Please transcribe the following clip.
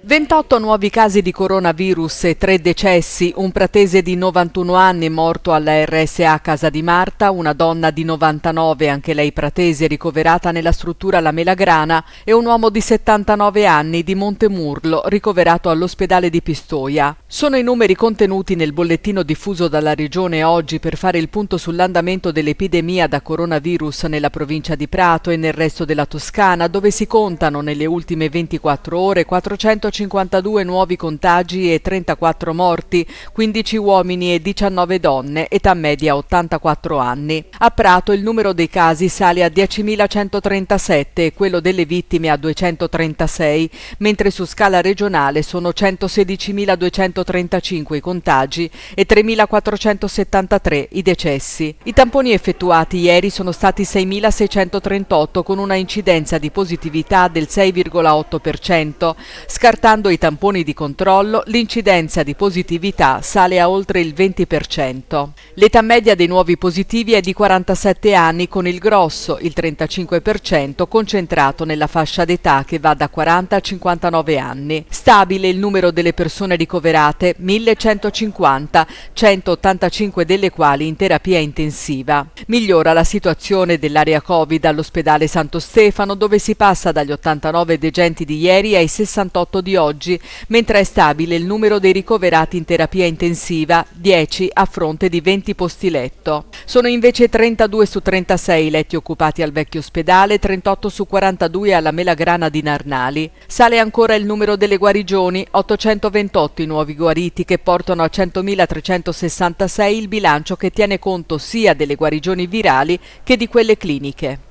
28 nuovi casi di coronavirus e 3 decessi, un pratese di 91 anni morto alla RSA Casa di Marta, una donna di 99, anche lei pratese, ricoverata nella struttura La Melagrana e un uomo di 79 anni di Montemurlo, ricoverato all'ospedale di Pistoia. Sono i numeri contenuti nel bollettino diffuso dalla Regione oggi per fare il punto sull'andamento dell'epidemia da coronavirus nella provincia di Prato e nel resto della Toscana, dove si contano nelle ultime 24 ore 400 152 nuovi contagi e 34 morti, 15 uomini e 19 donne, età media 84 anni. A Prato il numero dei casi sale a 10.137 e quello delle vittime a 236, mentre su scala regionale sono 116.235 i contagi e 3.473 i decessi. I tamponi effettuati ieri sono stati 6.638 con una incidenza di positività del 6,8%, scartando Scartando i tamponi di controllo, l'incidenza di positività sale a oltre il 20%. L'età media dei nuovi positivi è di 47 anni, con il grosso, il 35%, concentrato nella fascia d'età che va da 40 a 59 anni. Stabile il numero delle persone ricoverate, 1150, 185 delle quali in terapia intensiva. Migliora la situazione dell'area Covid all'ospedale Santo Stefano, dove si passa dagli 89 degenti di ieri ai 68 di di oggi, mentre è stabile il numero dei ricoverati in terapia intensiva, 10 a fronte di 20 posti letto. Sono invece 32 su 36 i letti occupati al vecchio ospedale, 38 su 42 alla Melagrana di Narnali. Sale ancora il numero delle guarigioni, 828 i nuovi guariti che portano a 100.366 il bilancio che tiene conto sia delle guarigioni virali che di quelle cliniche.